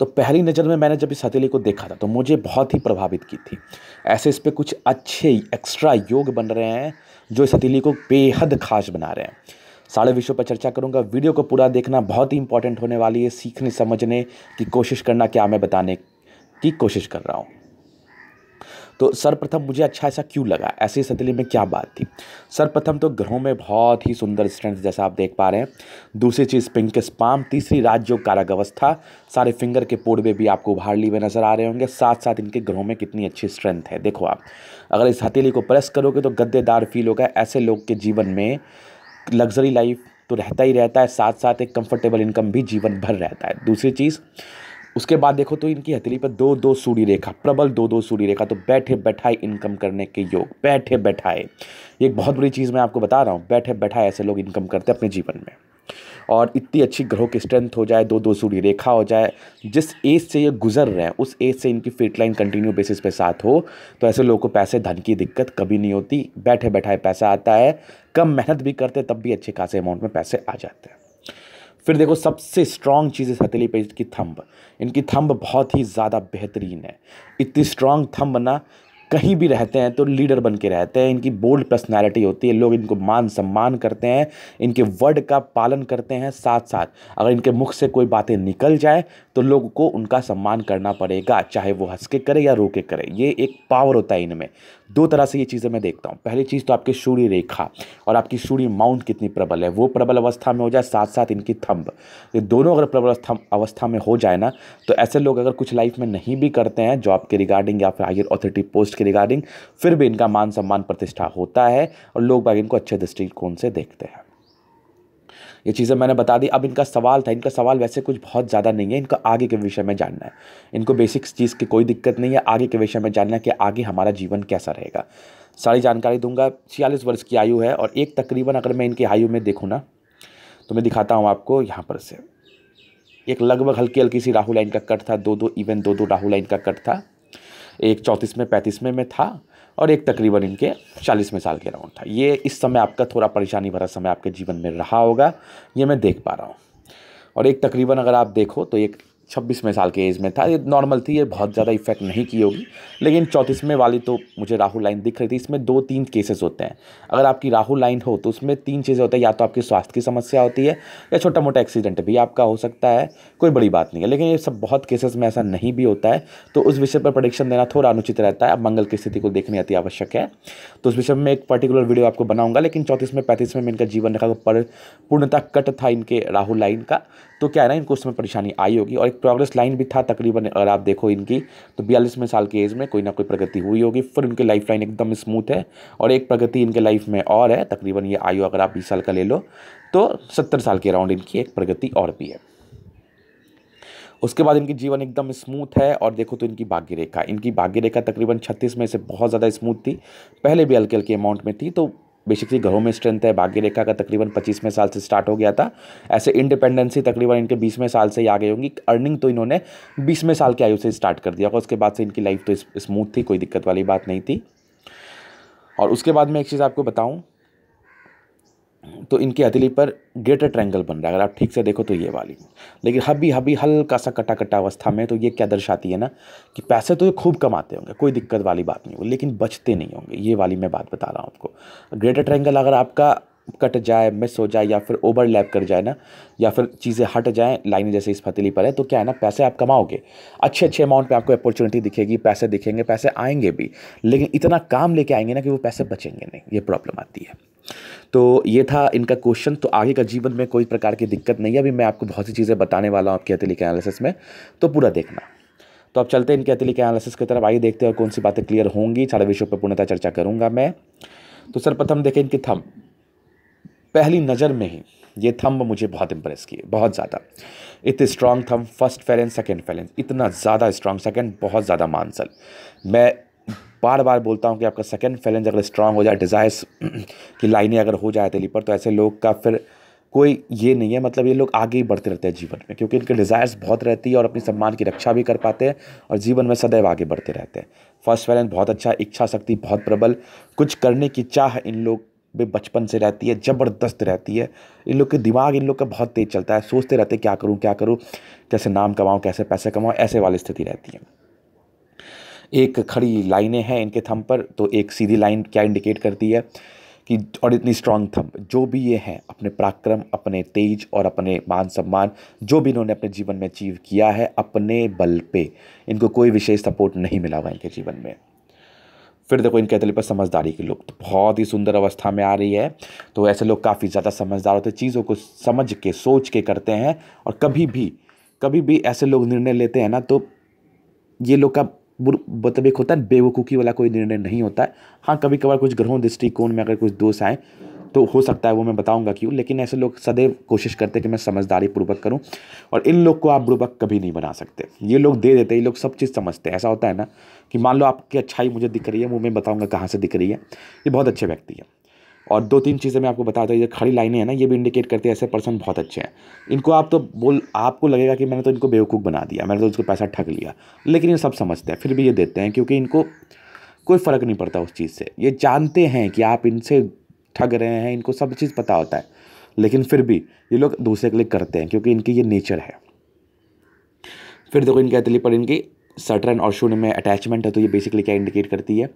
तो पहली नज़र में मैंने जब इस हथेली को देखा था तो मुझे बहुत ही प्रभावित की थी ऐसे इस पर कुछ अच्छे एक्स्ट्रा योग बन रहे हैं जो इस हथेली को बेहद खास बना रहे हैं सारे विषयों पर चर्चा करूंगा वीडियो को पूरा देखना बहुत ही इंपॉर्टेंट होने वाली है सीखने समझने की कोशिश करना क्या मैं बताने की कोशिश कर रहा हूँ तो सर्वप्रथम मुझे अच्छा ऐसा क्यों लगा ऐसी सतली में क्या बात थी सर्वप्रथम तो ग्रहों में बहुत ही सुंदर स्ट्रेंथ जैसा आप देख पा रहे हैं दूसरी चीज़ पिंक स्पाम तीसरी राज्यों कारक अवस्था सारे फिंगर के पोड़वे भी आपको उभार लिए हुए नजर आ रहे होंगे साथ साथ इनके ग्रहों में कितनी अच्छी स्ट्रेंथ है देखो आप अगर इस हथेली को प्रेस करोगे तो गद्देदार फील होगा ऐसे लोग के जीवन में लग्जरी लाइफ तो रहता ही रहता है साथ साथ एक कंफर्टेबल इनकम भी जीवन भर रहता है दूसरी चीज़ उसके बाद देखो तो इनकी हथेली पर दो दो सूढ़ी रेखा प्रबल दो दो सूढ़ी रेखा तो बैठे बैठाए इनकम करने के योग बैठे बैठाए ये एक बहुत बड़ी चीज़ मैं आपको बता रहा हूँ बैठे बैठाए ऐसे लोग इनकम करते हैं अपने जीवन में और इतनी अच्छी ग्रहों की स्ट्रेंथ हो जाए दो दो सूढ़ी रेखा हो जाए जिस एज से ये गुजर रहे हैं उस एज से इनकी फिट लाइन कंटिन्यू बेसिस पे साथ हो तो ऐसे लोगों को पैसे धन की दिक्कत कभी नहीं होती बैठे बैठाए पैसा आता है कम मेहनत भी करते तब भी अच्छे खासे अमाउंट में पैसे आ जाते हैं फिर देखो सबसे स्ट्रॉन्ग चीज़ इस हथेली पे इसकी थंब इनकी थंब बहुत ही ज़्यादा बेहतरीन है इतनी स्ट्रांग थंब ना कहीं भी रहते हैं तो लीडर बन के रहते हैं इनकी बोल्ड पर्सनालिटी होती है लोग इनको मान सम्मान करते हैं इनके वर्ड का पालन करते हैं साथ साथ अगर इनके मुख से कोई बातें निकल जाए तो लोगों को उनका सम्मान करना पड़ेगा चाहे वो हंस के करे या रो के करे ये एक पावर होता है इनमें दो तरह से ये चीज़ें मैं देखता हूँ पहली चीज़ तो आपकी सूर्य रेखा और आपकी सूर्य माउंट कितनी प्रबल है वो प्रबल अवस्था में हो जाए साथ साथ इनकी थम्ब ये दोनों अगर प्रबल अवस्था में हो जाए ना तो ऐसे लोग अगर कुछ लाइफ में नहीं भी करते हैं जॉब के रिगार्डिंग या फिर हायर अथॉरिटी पोस्ट के रिगार्डिंग फिर भी इनका मान सम्मान प्रतिष्ठा होता है और लोग बाग इनको अच्छे दृष्टिकोण से देखते हैं ये चीज़ें मैंने बता दी अब इनका सवाल था इनका सवाल वैसे कुछ बहुत ज़्यादा नहीं है इनका आगे के विषय में जानना है इनको बेसिक्स चीज़ की कोई दिक्कत नहीं है आगे के विषय में जानना है कि आगे हमारा जीवन कैसा रहेगा सारी जानकारी दूंगा छियालीस वर्ष की आयु है और एक तकरीबन अगर मैं इनकी आयु में देखूँ ना तो मैं दिखाता हूँ आपको यहाँ पर से एक लगभग हल्की हल्की सी राहुल लाइन का कट था दो दो इवन दो दो राहुल लाइन का कट था एक चौंतीस में पैंतीस में में था और एक तकरीबन इनके चालीसवें में साल के अराउंड था ये इस समय आपका थोड़ा परेशानी भरा समय आपके जीवन में रहा होगा ये मैं देख पा रहा हूँ और एक तकरीबन अगर आप देखो तो एक छब्बीसवें साल के एज में था ये नॉर्मल थी ये बहुत ज़्यादा इफेक्ट नहीं की होगी लेकिन चौंतीसवें वाली तो मुझे राहुल लाइन दिख रही थी इसमें दो तीन केसेस होते हैं अगर आपकी राहुल लाइन हो तो उसमें तीन चीज़ें होती है या तो आपकी स्वास्थ्य की समस्या होती है या छोटा मोटा एक्सीडेंट भी आपका हो सकता है कोई बड़ी बात नहीं है लेकिन ये सब बहुत केसेस में ऐसा नहीं भी होता है तो उस विषय पर प्रडिक्शन देना थोड़ा अनुचित रहता है अब मंगल की स्थिति को देखने अति आवश्यक है तो उस विषय में एक पर्टिकुलर वीडियो आपको बनाऊंगा लेकिन चौंतीसवें पैंतीसवें में इनका जीवन रेखा पर पूर्णतः कट था इनके राहुल लाइन का तो क्या है ना इनको उसमें परेशानी आई होगी और प्रोग्रेस लाइन भी था तकरीबन अगर आप देखो इनकी तो बयालीसवें साल की एज में कोई ना कोई प्रगति हुई होगी फिर उनकी लाइफ लाइन एकदम स्मूथ है और एक प्रगति इनके लाइफ में और है तकरीबन ये आयु अगर आप बीस साल का ले लो तो सत्तर साल के अराउंड इनकी एक प्रगति और भी है उसके बाद इनकी जीवन एकदम स्मूथ है और देखो तो इनकी भाग्य रेखा इनकी भाग्य रेखा तकरीबन छत्तीस में से बहुत ज़्यादा स्मूथ थी पहले भी हल्के हल्के अमाउंट में थी तो बेसिकली घरों में स्ट्रेंथ है भाग्य रेखा का तकरीबन पच्चीसवें साल से स्टार्ट हो गया था ऐसे इंडिपेंडेंसी तकरीबन इनके बीसवें साल से ही आ गई होंगी अर्निंग तो इन्होंने बीसवें साल की आयु से स्टार्ट कर दिया और उसके बाद से इनकी लाइफ तो स्मूथ थी कोई दिक्कत वाली बात नहीं थी और उसके बाद मैं एक चीज़ आपको बताऊँ तो इनके हथेली पर ग्रेटर ट्रैंगल बन रहा है अगर आप ठीक से देखो तो ये वाली लेकिन हबी हबी हल्का सा कटा कटा अवस्था में तो ये क्या दर्शाती है ना कि पैसे तो ये खूब कमाते होंगे कोई दिक्कत वाली बात नहीं होगी लेकिन बचते नहीं होंगे ये वाली मैं बात बता रहा हूँ आपको ग्रेटर ट्रैंगल अगर आपका कट जाए मिस हो जाए या फिर ओवरलैप कर जाए ना या फिर चीज़ें हट जाएँ लाइन जैसे इस फतीली पर है तो क्या है ना पैसे आप कमाओगे अच्छे अच्छे अमाउंट पे आपको अपॉर्चुनिटी दिखेगी पैसे दिखेंगे पैसे आएंगे भी लेकिन इतना काम लेके आएंगे ना कि वो पैसे बचेंगे नहीं ये प्रॉब्लम आती है तो ये था इनका क्वेश्चन तो आगे का जीवन में कोई प्रकार की दिक्कत नहीं है अभी मैं आपको बहुत सी चीज़ें बताने वाला हूँ आपके अतिलिक एनालिसिस में तो पूरा देखना तो अब चलते हैं इनके अतिलिक एनालिसिस की तरफ आइए देखते हैं और कौन सी बातें क्लियर होंगी सारे विषयों पर पूर्णतः चर्चा करूँगा मैं तो सर्वप्रथम देखें इनकी थम पहली नज़र में ही ये थंब मुझे बहुत इम्प्रेस किए बहुत ज़्यादा इतने strong thumb first phalanx second phalanx इतना ज़्यादा स्ट्रांग सेकेंड बहुत ज़्यादा मानसल मैं बार बार बोलता हूँ कि आपका सेकेंड फैलेंस अगर स्ट्रांग हो जाए डिज़ायर्स की लाइनें अगर हो जाए दिल्ली पर तो ऐसे लोग का फिर कोई ये नहीं है मतलब ये लोग आगे ही बढ़ते रहते हैं जीवन में क्योंकि इनके डिज़ायर्स बहुत रहती है और अपनी सम्मान की रक्षा भी कर पाते हैं और जीवन में सदैव आगे बढ़ते रहते हैं फर्स्ट वैलेंस बहुत अच्छा इच्छा शक्ति बहुत प्रबल कुछ करने की चाह इन लोग वे बचपन से रहती है ज़बरदस्त रहती है इन लोग के दिमाग इन लोग का बहुत तेज़ चलता है सोचते रहते क्या करूँ क्या करूँ कैसे नाम कमाऊँ कैसे पैसे कमाऊँ ऐसे वाली स्थिति रहती है एक खड़ी लाइनें हैं इनके थम पर तो एक सीधी लाइन क्या इंडिकेट करती है कि और इतनी स्ट्रांग थम जो भी ये हैं अपने पराक्रम अपने तेज और अपने मान सम्मान जो भी इन्होंने अपने जीवन में अचीव किया है अपने बल पे इनको कोई विशेष सपोर्ट नहीं मिला हुआ इनके जीवन में फिर देखो इनके तले पर समझदारी की तो बहुत ही सुंदर अवस्था में आ रही है तो ऐसे लोग काफ़ी ज़्यादा समझदार होते हैं चीज़ों को समझ के सोच के करते हैं और कभी भी कभी भी ऐसे लोग निर्णय लेते हैं ना तो ये लोग का मतलब एक होता है बेवकूफ़ी वाला कोई निर्णय नहीं होता है हाँ कभी कभार कुछ ग्रहों दृष्टिकोण में अगर कुछ दोष आए तो हो सकता है वो मैं बताऊंगा क्यों लेकिन ऐसे लोग सदैव कोशिश करते हैं कि मैं समझदारी पूर्वक करूँ और इन लोग को आप बुड़बक कभी नहीं बना सकते ये लोग दे देते ये लोग सब चीज़ समझते हैं ऐसा होता है ना कि मान लो आपकी अच्छाई मुझे दिख रही है वो मैं बताऊँगा कहाँ से दिख रही है ये बहुत अच्छे व्यक्ति है और दो तीन चीज़ें मैं आपको बताता हूँ ये खड़ी लाइनें हैं ना ये भी इंडिकेट करते हैं ऐसे पर्सन बहुत अच्छे हैं इनको आप तो बोल आपको लगेगा कि मैंने तो इनको बेवकूफ़ बना दिया मैंने तो उसको पैसा ठग लिया लेकिन ये सब समझते हैं फिर भी ये देते हैं क्योंकि इनको कोई फ़र्क नहीं पड़ता उस चीज़ से ये जानते हैं कि आप इनसे ठग रहे हैं इनको सब चीज़ पता होता है लेकिन फिर भी ये लोग दूसरे के लिए करते हैं क्योंकि इनकी ये नेचर है फिर देखो इनके अतली पर इनकी सटरन और शून्य में अटैचमेंट है तो ये बेसिकली क्या इंडिकेट करती है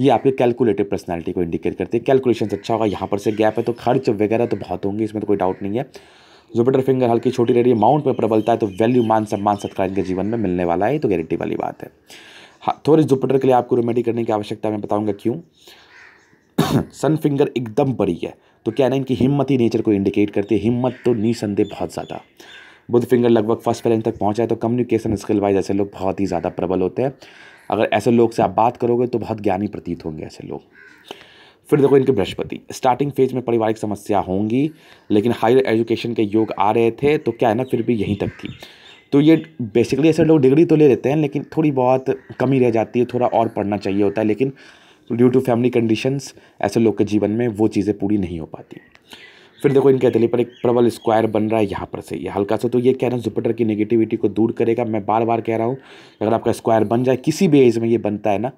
ये आपके कैलकुलेटिव पर्सनैलिटी को इंडिकेट करती है कैलकुलेशन अच्छा होगा यहाँ पर से गैप है तो खर्च वगैरह तो बहुत होंगे इसमें तो कोई डाउट नहीं है जुपिटर फिंगर हल्की छोटी रह रही है माउंट पर प्रबलता है तो वैल्यू मान सम्मान सत्कार इनके जीवन में मिलने वाला है तो गारंटी वाली बात है हाँ थोड़ी जुपिटर के लिए आपको रेमेडी करने की आवश्यकता मैं बताऊँगा क्यों सन फिंगर एकदम बड़ी है तो क्या ना इनकी हिम्मत ही नेचर को इंडिकेट करती है हिम्मत तो निसंदेह बहुत ज़्यादा बुद्ध फिंगर लगभग फर्स्ट पैलेंस तक पहुँचा है तो कम्युनिकेशन स्किल वाइज ऐसे लोग बहुत ही ज़्यादा प्रबल होते हैं अगर ऐसे लोग से आप बात करोगे तो बहुत ज्ञानी प्रतीत होंगे ऐसे लोग फिर देखो इनके बृहस्पति स्टार्टिंग फेज में पारिवारिक समस्या होंगी लेकिन हायर एजुकेशन के योग आ रहे थे तो क्या है ना फिर भी यहीं तक थी तो ये बेसिकली ऐसे लोग डिग्री तो ले लेते हैं लेकिन थोड़ी बहुत कमी रह जाती है थोड़ा और पढ़ना चाहिए होता है लेकिन ड्यू टू फैमिली कंडीशंस ऐसे लोग के जीवन में वो चीज़ें पूरी नहीं हो पाती फिर देखो इनके दिल्ली पर एक प्रबल स्क्वायर बन रहा है यहाँ पर से ये हल्का सा तो ये कह रहा है जुपिटर की नेगेटिविटी को दूर करेगा मैं बार बार कह रहा हूँ अगर आपका स्क्वायर बन जाए किसी भी एज में ये बनता है ना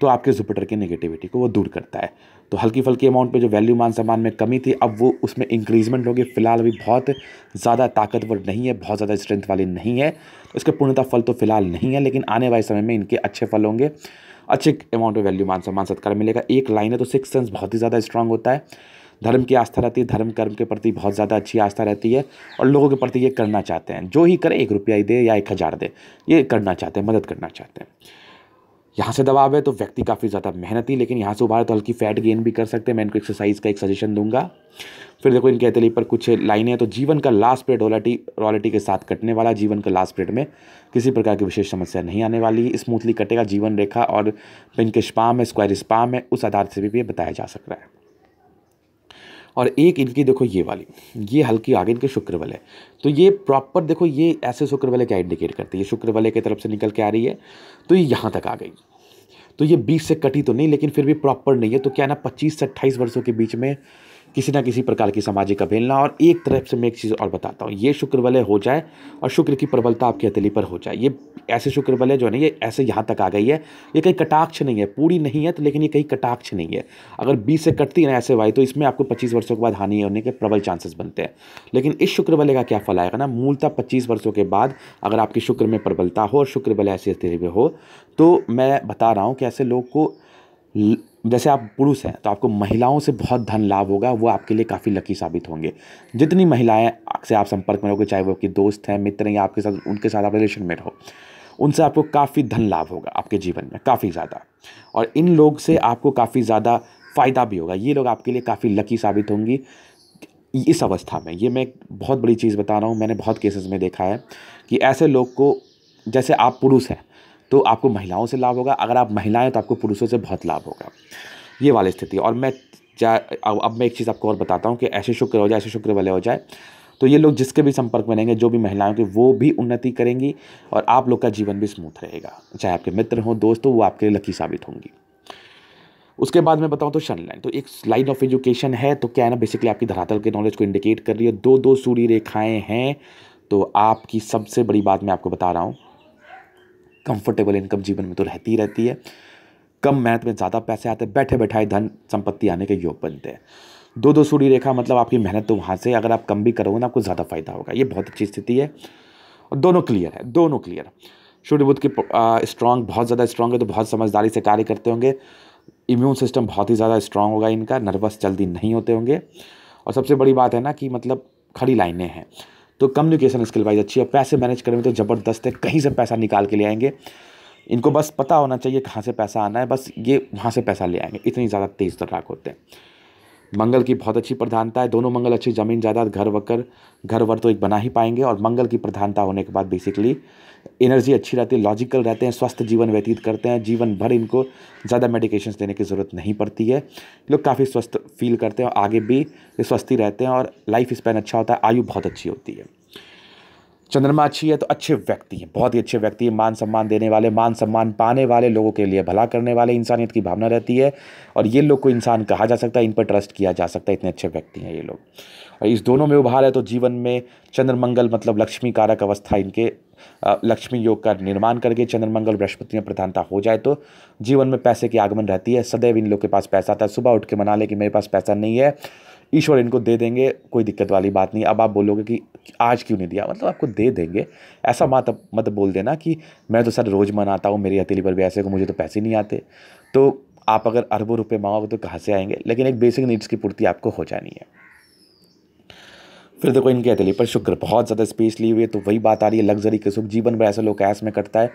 तो आपके जुपिटर की नेगेटिविटी को वो दूर करता है तो हल्की फल्की अमाउंट पे जो वैल्यू मान सम्मान में कमी थी अब वो उसमें इंक्रीजमेंट होगी फिलहाल अभी बहुत ज़्यादा ताकतवर नहीं है बहुत ज़्यादा स्ट्रेंथ वाली नहीं है इसके पूर्णता फल तो फिलहाल नहीं है लेकिन आने वाले समय में इनके अच्छे फल होंगे अच्छे अमाउंट ऑफ वैल्यू मान सम्मान सत्कार मिलेगा एक लाइन है तो सिक्स सेंस बहुत ही ज़्यादा स्ट्रांग होता है धर्म की आस्था रहती है धर्म कर्म के प्रति बहुत ज़्यादा अच्छी आस्था रहती है और लोगों के प्रति ये करना चाहते हैं जो ही करे एक रुपया ही दे या एक हज़ार दे ये करना चाहते हैं मदद करना चाहते हैं यहाँ से दबाव है तो व्यक्ति काफ़ी ज़्यादा मेहनती लेकिन यहाँ से उभार तो हल्की फैट गेन भी कर सकते हैं मैं इनको एक्सरसाइज का एक सजेशन दूंगा फिर देखो इनके अतली पर कुछ लाइनें हैं तो जीवन का लास्ट पीरियड रॉलिटी रॉलिटी के साथ कटने वाला जीवन का लास्ट पीरियड में किसी प्रकार की विशेष समस्या नहीं आने वाली स्मूथली कटेगा जीवन रेखा और इनके स्पाम है स्क्वायर स्पाम है उस आधार से भी ये बताया जा सकता है और एक इनकी देखो ये वाली ये हल्की आगे इनके शुक्र है तो ये प्रॉपर देखो ये ऐसे शुक्र क्या इंडिकेट करती है शुक्र बल की तरफ से निकल के आ रही है तो ये यहाँ तक आ गई तो ये बीस से कटी तो नहीं लेकिन फिर भी प्रॉपर नहीं है तो क्या ना पच्चीस से अट्ठाईस वर्षों के बीच में किसी ना किसी प्रकार की सामाजिक अवेलना और एक तरफ से मैं एक चीज़ और बताता हूँ ये शुक्र वलय हो जाए और शुक्र की प्रबलता आपकी हथेली पर हो जाए ये ऐसे शुक्र वलय जो है ना ये ऐसे यहाँ तक आ गई है ये कहीं कटाक्ष नहीं है पूरी नहीं है तो लेकिन ये कहीं कटाक्ष नहीं है अगर बीस से कटती है ना ऐसे वाई तो इसमें आपको पच्चीस वर्षों के बाद हानि होने के प्रबल चांसेस बनते हैं लेकिन इस शुक्र वलय का क्या फल आएगा ना मूलतः पच्चीस वर्षों के बाद अगर आपकी शुक्र में प्रबलता हो और शुक्र वलय ऐसी हथेली हो तो मैं बता रहा हूँ कि ऐसे लोग को जैसे आप पुरुष हैं तो आपको महिलाओं से बहुत धन लाभ होगा वो आपके लिए काफ़ी लकी साबित होंगे जितनी महिलाएं से आप संपर्क में रहोगे चाहे वो आपके दोस्त हैं मित्र हैं या आपके साथ उनके साथ आप रिलेशन में रहो उनसे आपको काफ़ी धन लाभ होगा आपके जीवन में काफ़ी ज़्यादा और इन लोग से आपको काफ़ी ज़्यादा फ़ायदा भी होगा ये लोग आपके लिए काफ़ी लकी साबित होंगी इस अवस्था में ये मैं एक बहुत बड़ी चीज़ बता रहा हूँ मैंने बहुत केसेस में देखा है कि ऐसे लोग को जैसे आप पुरुष हैं तो आपको महिलाओं से लाभ होगा अगर आप महिलाएं तो आपको पुरुषों से बहुत लाभ होगा ये वाली स्थिति और मैं अब मैं एक चीज़ आपको और बताता हूँ कि ऐसे शुक्र हो जाए ऐसे शुक्र वाले हो जाए तो ये लोग जिसके भी संपर्क में रहेंगे जो भी महिलाओं के वो भी उन्नति करेंगी और आप लोग का जीवन भी स्मूथ रहेगा चाहे आपके मित्र हों दोस्त हो वो आपके लिए लकी साबित होंगी उसके बाद मैं बताऊँ तो शन लाइन तो एक लाइन ऑफ एजुकेशन है तो क्या है ना बेसिकली आपकी धरातल के नॉलेज को इंडिकेट कर रही है दो दो सूर्य रेखाएँ हैं तो आपकी सबसे बड़ी बात मैं आपको बता रहा हूँ कंफर्टेबल इनकम जीवन में तो रहती ही रहती है कम मेहनत में ज़्यादा पैसे आते हैं बैठे बैठाए धन संपत्ति आने के योग बनते हैं दो दो सूर्य रेखा मतलब आपकी मेहनत तो वहाँ से अगर आप कम भी करोगे ना आपको ज़्यादा फायदा होगा ये बहुत अच्छी स्थिति है और दोनों क्लियर है दोनों क्लियर सूर्य बुद्ध की स्ट्रांग बहुत ज़्यादा स्ट्रांग है तो बहुत समझदारी से कार्य करते होंगे इम्यून सिस्टम बहुत ही ज़्यादा स्ट्रांग होगा इनका नर्वस जल्दी नहीं होते होंगे और सबसे बड़ी बात है ना कि मतलब खड़ी लाइनें हैं तो कम्युनिकेशन स्किल वाइज अच्छी है पैसे मैनेज करने में तो ज़बरदस्त है कहीं से पैसा निकाल के ले आएंगे इनको बस पता होना चाहिए कहाँ से पैसा आना है बस ये वहाँ से पैसा ले आएंगे इतनी ज़्यादा तेज़ तर्राक होते हैं मंगल की बहुत अच्छी प्रधानता है दोनों मंगल अच्छी ज़मीन जायदाद घर वकर घर वर तो एक बना ही पाएंगे और मंगल की प्रधानता होने के बाद बेसिकली एनर्जी अच्छी रहती है लॉजिकल रहते हैं स्वस्थ जीवन व्यतीत करते हैं जीवन भर इनको ज़्यादा मेडिकेशन देने की ज़रूरत नहीं पड़ती है लोग काफ़ी स्वस्थ फील करते हैं और आगे भी स्वस्थ ही रहते हैं और लाइफ स्पैन अच्छा होता है आयु बहुत अच्छी होती है चंद्रमा अच्छी है तो अच्छे व्यक्ति हैं बहुत ही अच्छे व्यक्ति हैं मान सम्मान देने वाले मान सम्मान पाने वाले लोगों के लिए भला करने वाले इंसानियत की भावना रहती है और ये लोग को इंसान कहा जा सकता है इन पर ट्रस्ट किया जा सकता है इतने अच्छे व्यक्ति हैं ये लोग और इस दोनों में उभार है तो जीवन में चंद्रमंगल मतलब लक्ष्मी कारक अवस्था इनके लक्ष्मी योग का निर्माण करके चंद्रमंगल बृहस्पति में प्रधानता हो जाए तो जीवन में पैसे की आगमन रहती है सदैव इन लोग के पास पैसा आता है सुबह उठ के मना ले कि मेरे पास पैसा नहीं है ईश्वर इनको दे देंगे कोई दिक्कत वाली बात नहीं अब आप बोलोगे कि आज क्यों नहीं दिया मतलब आपको दे देंगे ऐसा मत मत बोल देना कि मैं तो सर रोज़ मनाता हूँ मेरी हथेली पर भी ऐसे को मुझे तो पैसे नहीं आते तो आप अगर अरबों रुपये मांगोगे तो कहाँ से आएंगे लेकिन एक बेसिक नीड्स की पूर्ति आपको हो जानी है फिर देखो इनके हथेली पर शुक्र बहुत ज़्यादा स्पेस हुई है तो वही बात आ रही है लग्जरी के सुख जीवन भर ऐसे लोग कैश में कटता है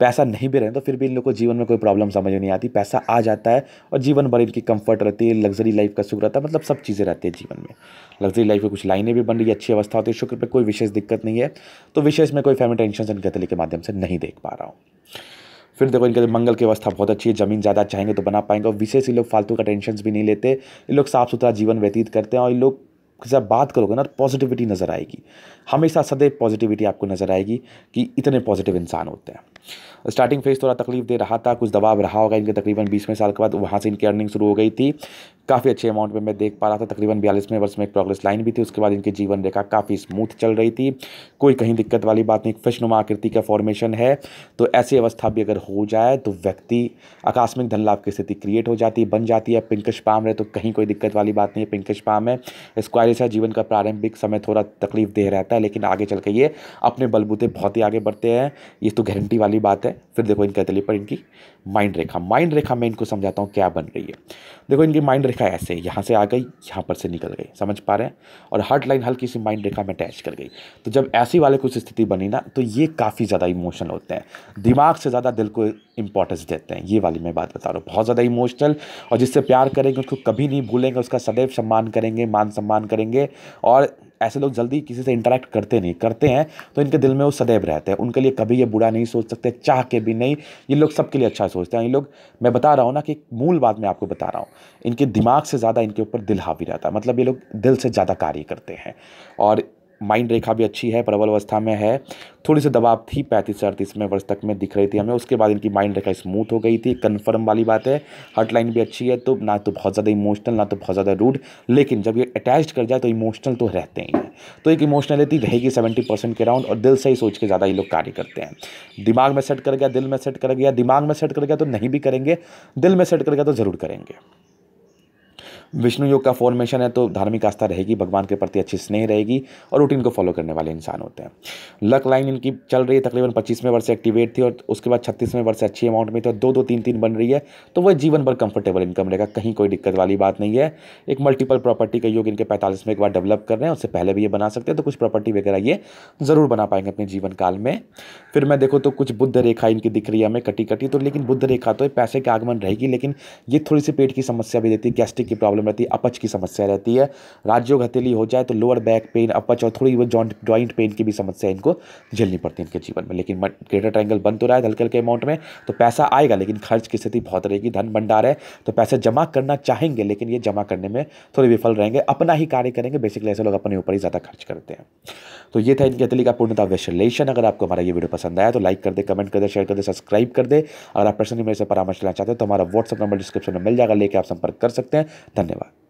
पैसा नहीं भी रहे तो फिर भी इन लोग को जीवन में कोई प्रॉब्लम समझ नहीं आती पैसा आ जाता है और जीवन भर इनकी कंफर्ट रहती है लग्जरी लाइफ का सुख रहता है मतलब सब चीज़ें रहती है जीवन में लग्जरी लाइफ में कुछ लाइनें भी बन रही है अच्छी अवस्था होती है शुक्र पर कोई विशेष दिक्कत नहीं है तो विशेष में कोई फैमिली टेंशन इनके तले के माध्यम से नहीं देख पा रहा हूँ फिर देखो इनके मंगल की अवस्था बहुत अच्छी है ज़मीन ज़्यादा चाहेंगे तो बना पाएंगे और विशेष ये लोग फालतू का टेंशन भी नहीं लेते ये लोग साफ सुथरा जीवन व्यतीत करते हैं और ये लोग किसी आप बात करोगे ना तो पॉजिटिविटी नज़र आएगी हमेशा सदैव पॉजिटिविटी आपको नज़र आएगी कि इतने पॉजिटिव इंसान होते हैं स्टार्टिंग फेज थोड़ा तकलीफ दे रहा था कुछ दबाव रहा होगा इनके तकरीबन बीसवें साल के बाद वहाँ से इनकी अर्निंग शुरू हो गई थी काफ़ी अच्छे अमाउंट में मैं देख पा रहा था तकरीबन बयालीसवें वर्ष में एक प्रोग्रेस लाइन भी थी उसके बाद इनकी जीवन रेखा काफ़ी स्मूथ चल रही थी कोई कहीं दिक्कत वाली बात नहीं फिशनुमा आकृति का फॉर्मेशन है तो ऐसी अवस्था भी अगर हो जाए तो व्यक्ति आकस्मिक धन लाभ की स्थिति क्रिएट हो जाती है बन जाती है पिंकश पाम रहे तो कहीं कोई दिक्कत वाली बात नहीं है पिंकश पाम है स्क्वायर जैसा जीवन का प्रारंभिक समय थोड़ा तकलीफ देह रहता है लेकिन आगे चल के ये अपने बलबूते बहुत ही आगे बढ़ते हैं ये तो गारंटी वाली बात है फिर देखो इनके दिल्ली पर इनकी माइंड रेखा माइंड रेखा मैं इनको समझाता हूँ क्या बन रही है देखो इनकी माइंड रेखा ऐसे यहाँ से आ गई यहाँ पर से निकल गई समझ पा रहे हैं और हर्ट लाइन हल्की सी माइंड रेखा में अटैच कर गई तो जब ऐसी वाले कुछ स्थिति बनी ना तो ये काफ़ी ज़्यादा इमोशनल होते हैं दिमाग से ज़्यादा दिल को इंपॉर्टेंस देते हैं ये वाली मैं बात बता रहा हूँ बहुत ज़्यादा इमोशनल और जिससे प्यार करेंगे उसको कभी नहीं भूलेंगे उसका सदैव सम्मान करेंगे मान सम्मान करेंगे और ऐसे लोग जल्दी किसी से इंटरेक्ट करते नहीं करते हैं तो इनके दिल में वो सदैव रहते हैं उनके लिए कभी ये बुरा नहीं सोच सकते चाह के भी नहीं ये लोग सबके लिए अच्छा सोचते हैं ये लोग मैं बता रहा हूँ ना कि मूल बात मैं आपको बता रहा हूँ इनके दिमाग से ज़्यादा इनके ऊपर दिल हावी रहता है मतलब ये लोग दिल से ज़्यादा कार्य करते हैं और माइंड रेखा भी अच्छी है प्रबल अवस्था में है थोड़ी सी दबाव थी पैंतीस से में वर्ष तक में दिख रही थी हमें उसके बाद इनकी माइंड रेखा स्मूथ हो गई थी कन्फर्म वाली बात है हट लाइन भी अच्छी है तो ना तो बहुत ज़्यादा इमोशनल ना तो बहुत ज़्यादा रूड लेकिन जब ये अटैच कर जाए तो इमोशनल तो रहते ही हैं तो एक इमोशनलिटी रहेगी सेवेंटी परसेंट के राउंड और दिल से ही सोच के ज़्यादा ये लोग कार्य करते हैं दिमाग में सेट कर गया दिल में सेट कर गया दिमाग में सेट कर गया तो नहीं भी करेंगे दिल में सेट कर गया तो ज़रूर करेंगे विष्णु योग का फॉर्मेशन है तो धार्मिक आस्था रहेगी भगवान के प्रति अच्छी स्नेह रहेगी और रूटीन को फॉलो करने वाले इंसान होते हैं लक लाइन इनकी चल रही है तकरीबन पच्चीसवें वर्ष एक्टिवेट थी और उसके बाद छत्तीसवें वर्ष अच्छी अमाउंट में तो दो दो तीन तीन बन रही है तो वह जीवन भर कंफर्टेबल इनकम रहेगा कहीं कोई दिक्कत वाली बात नहीं है एक मल्टीपल प्रॉपर्टी का योग इनके पैंतालीस में एक बार डेवलप कर रहे हैं उससे पहले भी ये बना सकते हैं तो कुछ प्रॉपर्टी वगैरह ये ज़रूर बना पाएंगे अपने जीवन काल में फिर मैं देखो तो कुछ बुद्ध रेखा इनकी दिख रही है हमें कटी कटी तो लेकिन बुद्ध रेखा तो पैसे के आगमन रहेगी लेकिन ये थोड़ी सी पेट की समस्या भी देती है गैस्ट्रिक की प्रॉब्लम प्रॉब्लम रहती है अपच की समस्या रहती है राज्यों हथेली हो जाए तो लोअर बैक पेन अपच और थोड़ी बहुत जॉइंट ज्वाइंट पेन की भी समस्या इनको झेलनी पड़ती है इनके जीवन में लेकिन ग्रेटर ट्रायंगल बन तो रहा है हल्के हल्के अमाउंट में तो पैसा आएगा लेकिन खर्च की स्थिति बहुत रहेगी धन भंडार है तो पैसा जमा करना चाहेंगे लेकिन ये जमा करने में थोड़े विफल रहेंगे अपना ही कार्य करेंगे बेसिकली ऐसे लोग अपने ऊपर ही ज़्यादा खर्च करते हैं तो ये था इनकी हथेली का पूर्णता विश्लेषण अगर आपको हमारा ये वीडियो पसंद आया तो लाइक कर दे कमेंट कर दे शेयर कर दे सब्सक्राइब कर दे अगर आप पर्सनली मेरे से परामर्श लेना चाहते हैं तो हमारा व्हाट्सअप नंबर डिस्क्रिप्शन में मिल जाएगा लेकर आप संपर्क कर सकते हैं धन्यवाद Levar.